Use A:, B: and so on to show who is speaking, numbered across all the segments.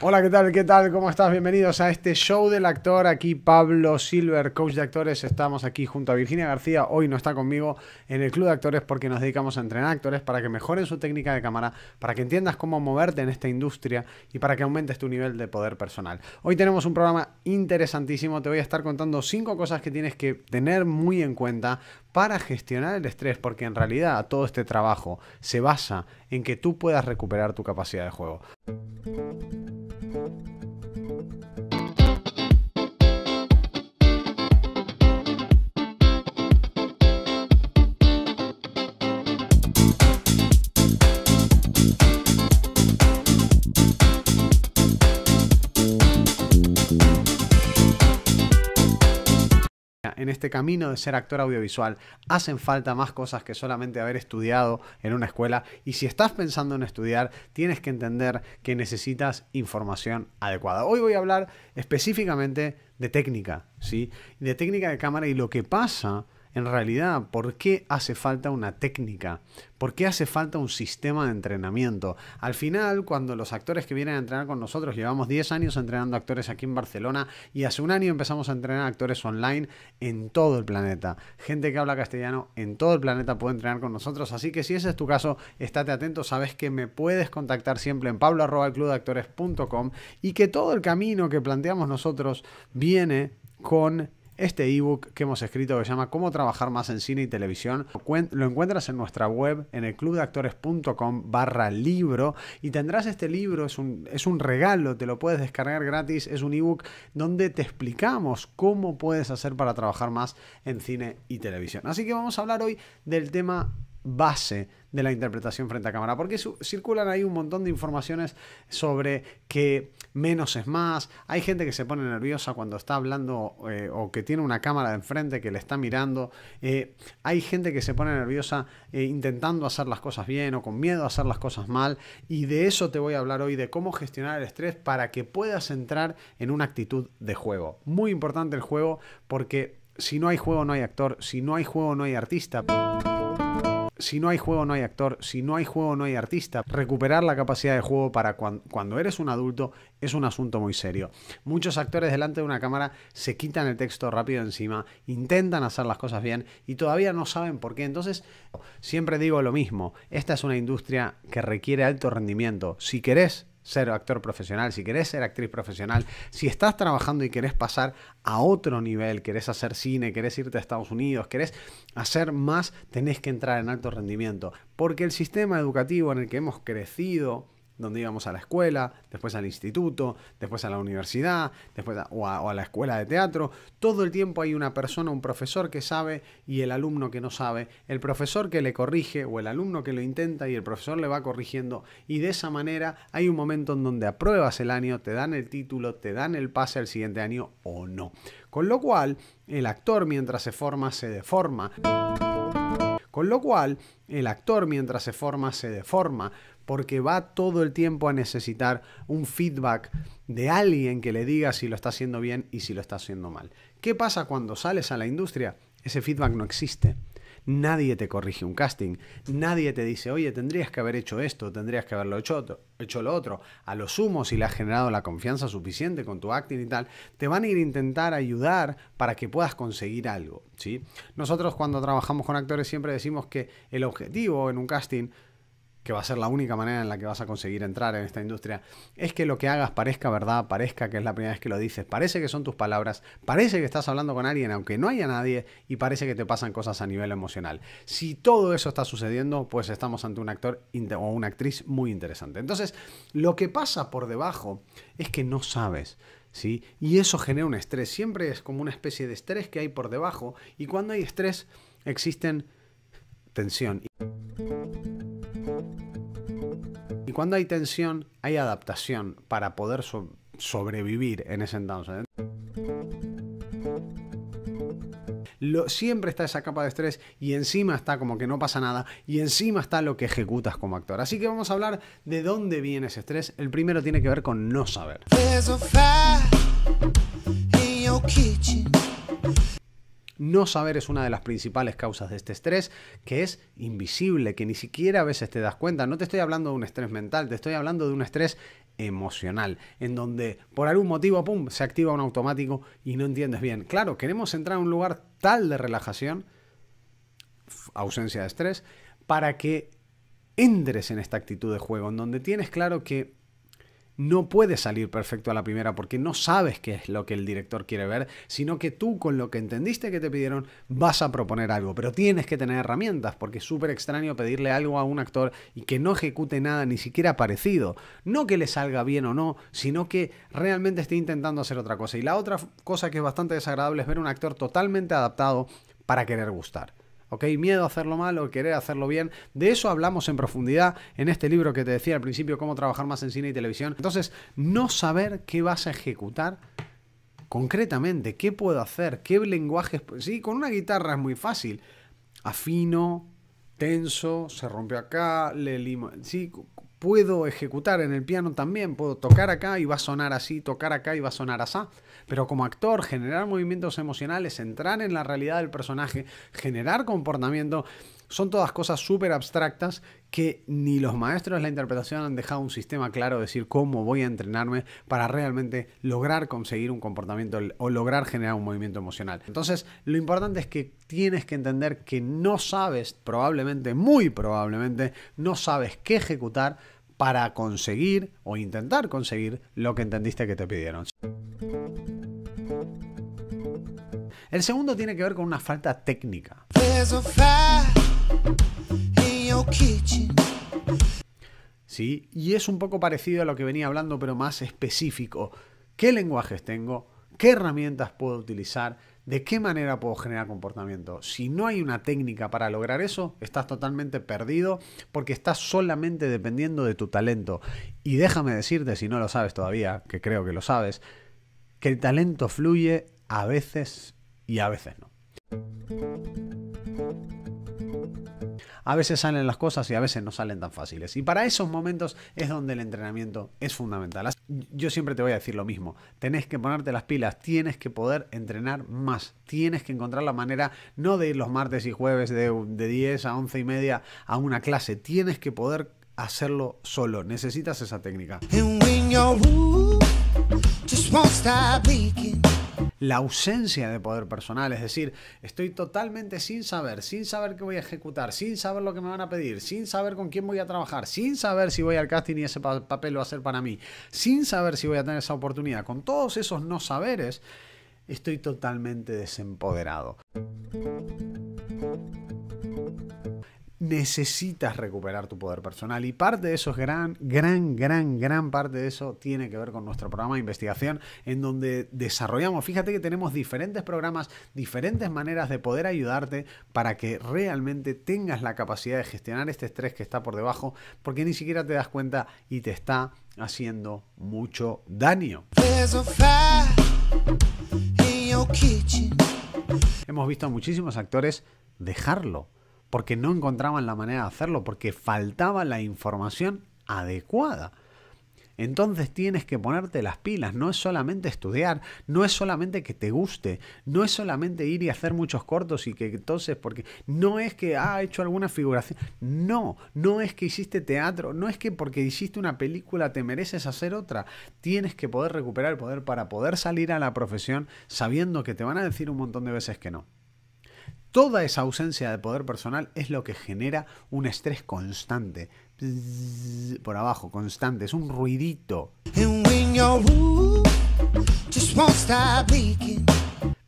A: Hola, ¿qué tal? ¿Qué tal? ¿Cómo estás? Bienvenidos a este show del actor. Aquí Pablo Silver, coach de actores. Estamos aquí junto a Virginia García. Hoy no está conmigo en el club de actores porque nos dedicamos a entrenar actores para que mejoren su técnica de cámara, para que entiendas cómo moverte en esta industria y para que aumentes tu nivel de poder personal. Hoy tenemos un programa interesantísimo. Te voy a estar contando cinco cosas que tienes que tener muy en cuenta para gestionar el estrés, porque en realidad todo este trabajo se basa en que tú puedas recuperar tu capacidad de juego. Thank you. en este camino de ser actor audiovisual. Hacen falta más cosas que solamente haber estudiado en una escuela y si estás pensando en estudiar, tienes que entender que necesitas información adecuada. Hoy voy a hablar específicamente de técnica, ¿sí? De técnica de cámara y lo que pasa en realidad, ¿por qué hace falta una técnica? ¿Por qué hace falta un sistema de entrenamiento? Al final, cuando los actores que vienen a entrenar con nosotros, llevamos 10 años entrenando actores aquí en Barcelona y hace un año empezamos a entrenar actores online en todo el planeta. Gente que habla castellano en todo el planeta puede entrenar con nosotros, así que si ese es tu caso, estate atento, sabes que me puedes contactar siempre en pablo.clubdeactores.com y que todo el camino que planteamos nosotros viene con este ebook que hemos escrito que se llama Cómo trabajar más en cine y televisión lo encuentras en nuestra web en el clubdeactores.com barra libro y tendrás este libro, es un, es un regalo, te lo puedes descargar gratis, es un ebook donde te explicamos cómo puedes hacer para trabajar más en cine y televisión. Así que vamos a hablar hoy del tema base de la interpretación frente a cámara, porque circulan ahí un montón de informaciones sobre que menos es más, hay gente que se pone nerviosa cuando está hablando eh, o que tiene una cámara de enfrente que le está mirando, eh, hay gente que se pone nerviosa eh, intentando hacer las cosas bien o con miedo a hacer las cosas mal, y de eso te voy a hablar hoy, de cómo gestionar el estrés para que puedas entrar en una actitud de juego. Muy importante el juego porque si no hay juego no hay actor, si no hay juego no hay artista si no hay juego no hay actor, si no hay juego no hay artista. Recuperar la capacidad de juego para cuando, eres un adulto es un asunto muy serio. Muchos actores delante de una cámara se quitan el texto rápido encima, intentan hacer las cosas bien y todavía no saben por qué. Entonces, siempre digo lo mismo, esta es una industria que requiere alto rendimiento. Si querés ser actor profesional, si querés ser actriz profesional, si estás trabajando y querés pasar a otro nivel, querés hacer cine, querés irte a Estados Unidos, querés hacer más, tenés que entrar en alto rendimiento. Porque el sistema educativo en el que hemos crecido, donde íbamos a la escuela, después al instituto, después a la universidad, después o, a, la escuela de teatro. Todo el tiempo hay una persona, un profesor que sabe y el alumno que no sabe, el profesor que le corrige o el alumno que lo intenta y el profesor le va corrigiendo. Y de esa manera hay un momento en donde apruebas el año, te dan el título, te dan el pase al siguiente año o no. Con lo cual, el actor mientras se forma se deforma. Con lo cual, el actor mientras se forma se deforma porque va todo el tiempo a necesitar un feedback de alguien que le diga si lo está haciendo bien y si lo está haciendo mal. ¿Qué pasa cuando sales a la industria? Ese feedback no existe. Nadie te corrige un casting, nadie te dice, oye, tendrías que haber hecho esto, tendrías que haberlo hecho, otro, hecho lo otro. A lo sumo, si le has generado la confianza suficiente con tu acting y tal, te van a ir a intentar ayudar para que puedas conseguir algo. ¿sí? Nosotros cuando trabajamos con actores siempre decimos que el objetivo en un casting que va a ser la única manera en la que vas a conseguir entrar en esta industria, es que lo que hagas parezca verdad, parezca que es la primera vez que lo dices, parece que son tus palabras, parece que estás hablando con alguien aunque no haya nadie y parece que te pasan cosas a nivel emocional. Si todo eso está sucediendo, pues estamos ante un actor o una actriz muy interesante. Entonces, lo que pasa por debajo es que no sabes. ¿Sí? Y eso genera un estrés. Siempre es como una especie de estrés que hay por debajo. Y cuando hay estrés, existen tensión. Y cuando hay tensión, hay adaptación para poder sobrevivir en ese entonces. ¿eh? Lo, siempre está esa capa de estrés y encima está como que no pasa nada y encima está lo que ejecutas como actor. Así que vamos a hablar de dónde viene ese estrés. El primero tiene que ver con no saber. No saber es una de las principales causas de este estrés, que es invisible, que ni siquiera a veces te das cuenta. No te estoy hablando de un estrés mental, te estoy hablando de un estrés emocional, en donde por algún motivo, ¡pum!, se activa un automático y no entiendes bien. Claro, queremos entrar a un lugar tal de relajación, ausencia de estrés, para que entres en esta actitud de juego, en donde tienes claro que no puede salir perfecto a la primera porque no sabes qué es lo que el director quiere ver, sino que tú con lo que entendiste que te pidieron vas a proponer algo, pero tienes que tener herramientas porque es súper extraño pedirle algo a un actor y que no ejecute nada ni siquiera parecido, no que le salga bien o no, sino que realmente esté intentando hacer otra cosa. Y la otra cosa que es bastante desagradable es ver un actor totalmente adaptado para querer gustar. ¿ok? Miedo a hacerlo mal o querer hacerlo bien. De eso hablamos en profundidad en este libro que te decía al principio, cómo trabajar más en cine y televisión. Entonces, no saber qué vas a ejecutar concretamente, qué puedo hacer, qué lenguajes... Sí, con una guitarra es muy fácil. Afino, tenso, se rompió acá, le limo... Sí, puedo ejecutar en el piano también, puedo tocar acá y va a sonar así, tocar acá y va a sonar así. Pero como actor, generar movimientos emocionales, entrar en la realidad del personaje, generar comportamiento, son todas cosas súper abstractas que ni los maestros de la interpretación han dejado un sistema claro de decir cómo voy a entrenarme para realmente lograr conseguir un comportamiento o lograr generar un movimiento emocional. Entonces, lo importante es que tienes que entender que no sabes, probablemente, muy probablemente, no sabes qué ejecutar para conseguir o intentar conseguir lo que entendiste que te pidieron. El segundo tiene que ver con una falta técnica. Sí, y es un poco parecido a lo que venía hablando, pero más específico. ¿Qué lenguajes tengo? ¿Qué herramientas puedo utilizar? ¿De qué manera puedo generar comportamiento? Si no hay una técnica para lograr eso, estás totalmente perdido porque estás solamente dependiendo de tu talento. Y déjame decirte, si no lo sabes todavía, que creo que lo sabes, que el talento fluye a veces y a veces no. A veces salen las cosas y a veces no salen tan fáciles. Y para esos momentos es donde el entrenamiento es fundamental. Yo siempre te voy a decir lo mismo. Tenés que ponerte las pilas, tienes que poder entrenar más. Tienes que encontrar la manera no de ir los martes y jueves de, de 10 a 11 y media a una clase. Tienes que poder hacerlo solo. Necesitas esa técnica. La ausencia de poder personal, es decir, estoy totalmente sin saber, sin saber qué voy a ejecutar, sin saber lo que me van a pedir, sin saber con quién voy a trabajar, sin saber si voy al casting y ese papel lo va a hacer para mí, sin saber si voy a tener esa oportunidad. Con todos esos no saberes, estoy totalmente desempoderado necesitas recuperar tu poder personal. Y parte de eso es gran, gran, gran, gran parte de eso tiene que ver con nuestro programa de investigación en donde desarrollamos, fíjate que tenemos diferentes programas, diferentes maneras de poder ayudarte para que realmente tengas la capacidad de gestionar este estrés que está por debajo, porque ni siquiera te das cuenta y te está haciendo mucho daño. Hemos visto a muchísimos actores dejarlo porque no encontraban la manera de hacerlo, porque faltaba la información adecuada. Entonces tienes que ponerte las pilas, no es solamente estudiar, no es solamente que te guste, no es solamente ir y hacer muchos cortos y que entonces, porque no es que ha ah, hecho alguna figuración, no, no es que hiciste teatro, no es que porque hiciste una película te mereces hacer otra, tienes que poder recuperar el poder para poder salir a la profesión sabiendo que te van a decir un montón de veces que no. Toda esa ausencia de poder personal es lo que genera un estrés constante. Por abajo, constante, es un ruidito.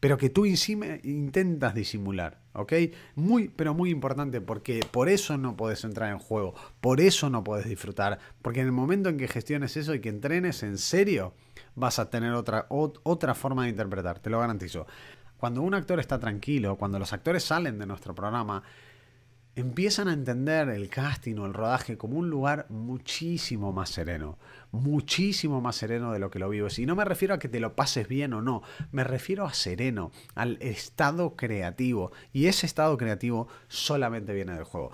A: Pero que tú intentas disimular, ¿ok? Muy, pero muy importante porque por eso no puedes entrar en juego, por eso no puedes disfrutar, porque en el momento en que gestiones eso y que entrenes en serio, vas a tener otra, otra forma de interpretar, te lo garantizo. Cuando un actor está tranquilo, cuando los actores salen de nuestro programa, empiezan a entender el casting o el rodaje como un lugar muchísimo más sereno, muchísimo más sereno de lo que lo vives. Y no me refiero a que te lo pases bien o no, me refiero a sereno, al estado creativo. Y ese estado creativo solamente viene del juego.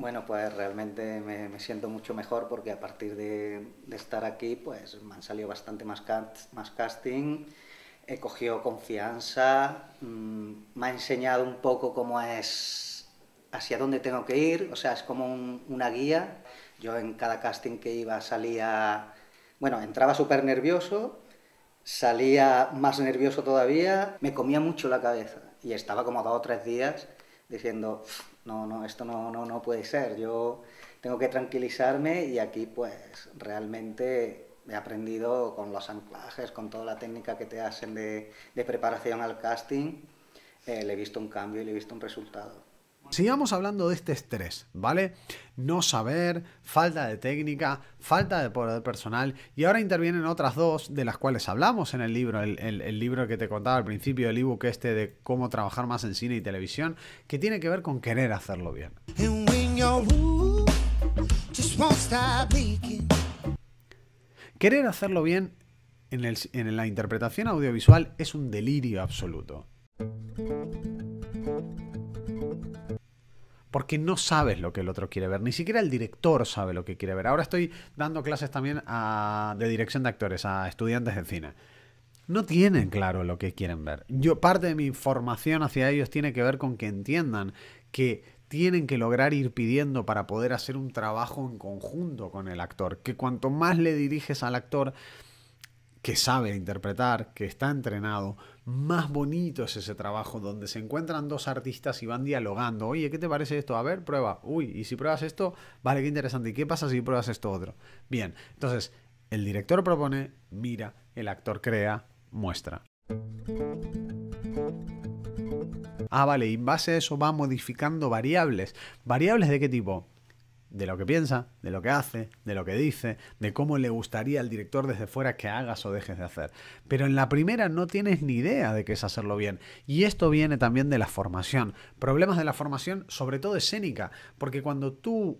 A: Bueno, pues realmente me, siento mucho mejor porque a partir de, estar aquí, pues me han salido bastante más, más casting, he cogido confianza, mm, me ha enseñado un poco cómo es, hacia dónde tengo que ir, o sea, es como una guía. Yo en cada casting que iba salía, bueno, entraba súper nervioso, salía más nervioso todavía, me comía mucho la cabeza y estaba como dos o tres días diciendo, no, no, esto no, no, no puede ser, yo tengo que tranquilizarme y aquí pues realmente he aprendido con los anclajes, con toda la técnica que te hacen de, preparación al casting, eh, le he visto un cambio y le he visto un resultado. Sigamos hablando de este estrés, ¿vale? No saber, falta de técnica, falta de poder personal y ahora intervienen otras dos de las cuales hablamos en el libro, el, libro que te contaba al principio, del ebook este de cómo trabajar más en cine y televisión, que tiene que ver con querer hacerlo bien. Querer hacerlo bien en la interpretación audiovisual es un delirio absoluto porque no sabes lo que el otro quiere ver, ni siquiera el director sabe lo que quiere ver. Ahora estoy dando clases también de dirección de actores a estudiantes de cine. No tienen claro lo que quieren ver. Yo parte de mi formación hacia ellos tiene que ver con que entiendan que tienen que lograr ir pidiendo para poder hacer un trabajo en conjunto con el actor, que cuanto más le diriges al actor, que sabe interpretar, que está entrenado. Más bonito es ese trabajo donde se encuentran dos artistas y van dialogando. Oye, ¿qué te parece esto? A ver, prueba. Uy, y si pruebas esto, vale, qué interesante. ¿Y qué pasa si pruebas esto otro? Bien, entonces, el director propone, mira, el actor crea, muestra. Ah, vale, y en base a eso va modificando variables. ¿Variables de qué tipo? de lo que piensa, de lo que hace, de lo que dice, de cómo le gustaría al director desde fuera que hagas o dejes de hacer. Pero en la primera no tienes ni idea de qué es hacerlo bien. Y esto viene también de la formación. Problemas de la formación, sobre todo escénica, porque cuando tú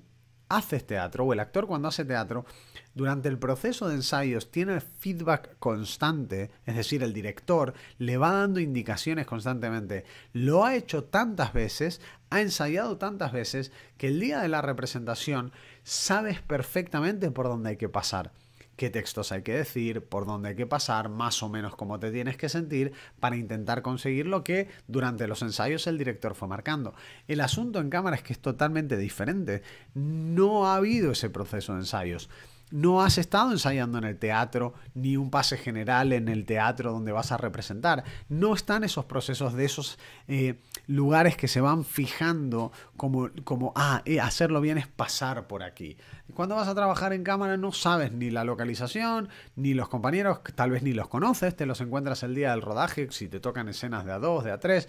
A: haces teatro o el actor cuando hace teatro, durante el proceso de ensayos tiene feedback constante, es decir, el director le va dando indicaciones constantemente. Lo ha hecho tantas veces ha ensayado tantas veces que el día de la representación sabes perfectamente por dónde hay que pasar qué textos hay que decir, por dónde hay que pasar, más o menos cómo te tienes que sentir para intentar conseguir lo que durante los ensayos el director fue marcando. El asunto en cámara es que es totalmente diferente. No ha habido ese proceso de ensayos no has estado ensayando en el teatro, ni un pase general en el teatro donde vas a representar. No están esos procesos de esos eh, lugares que se van fijando como, como ah, eh, hacerlo bien es pasar por aquí. Cuando vas a trabajar en cámara no sabes ni la localización, ni los compañeros, tal vez ni los conoces, te los encuentras el día del rodaje, si te tocan escenas de a dos, de a tres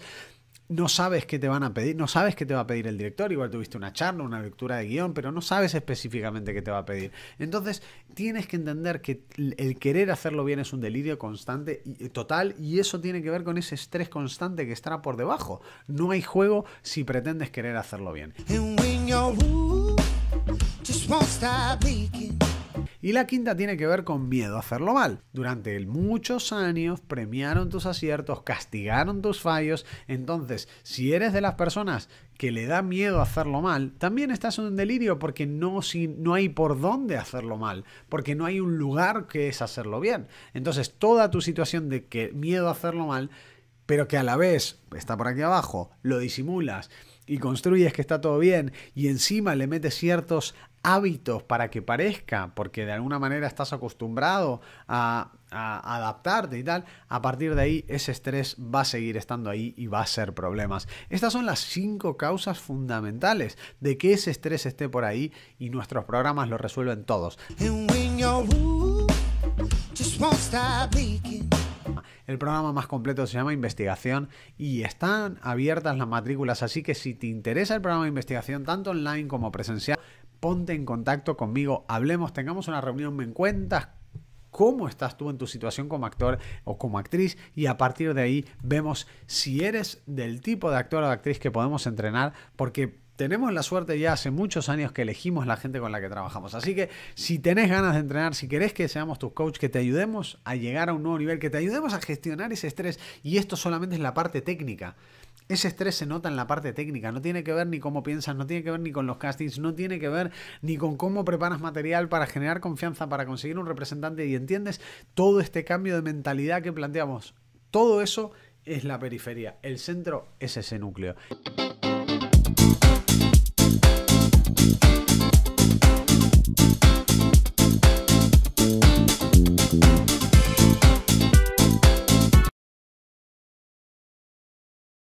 A: no sabes qué te van a pedir, no sabes qué te va a pedir el director, igual tuviste una charla, una lectura de guión, pero no sabes específicamente qué te va a pedir. Entonces, tienes que entender que el querer hacerlo bien es un delirio constante y eh, total y eso tiene que ver con ese estrés constante que estará por debajo. No hay juego si pretendes querer hacerlo bien. Y la quinta tiene que ver con miedo a hacerlo mal. Durante muchos años premiaron tus aciertos, castigaron tus fallos, entonces si eres de las personas que le da miedo hacerlo mal, también estás en un delirio porque no, hay por dónde hacerlo mal, porque no hay un lugar que es hacerlo bien. Entonces toda tu situación de que miedo a hacerlo mal, pero que a la vez está por aquí abajo, lo disimulas y construyes que está todo bien y encima le metes ciertos hábitos para que parezca, porque de alguna manera estás acostumbrado a, a, adaptarte y tal, a partir de ahí ese estrés va a seguir estando ahí y va a ser problemas. Estas son las cinco causas fundamentales de que ese estrés esté por ahí y nuestros programas lo resuelven todos. El programa más completo se llama Investigación y están abiertas las matrículas, así que si te interesa el programa de investigación, tanto online como presencial, ponte en contacto conmigo, hablemos, tengamos una reunión, me cuentas cómo estás tú en tu situación como actor o como actriz y a partir de ahí vemos si eres del tipo de actor o actriz que podemos entrenar porque tenemos la suerte ya hace muchos años que elegimos la gente con la que trabajamos. Así que si tenés ganas de entrenar, si querés que seamos tus coach, que te ayudemos a llegar a un nuevo nivel, que te ayudemos a gestionar ese estrés, y esto solamente es la parte técnica. Ese estrés se nota en la parte técnica, no tiene que ver ni cómo piensas, no tiene que ver ni con los castings, no tiene que ver ni con cómo preparas material para generar confianza, para conseguir un representante y entiendes todo este cambio de mentalidad que planteamos. Todo eso es la periferia, el centro es ese núcleo.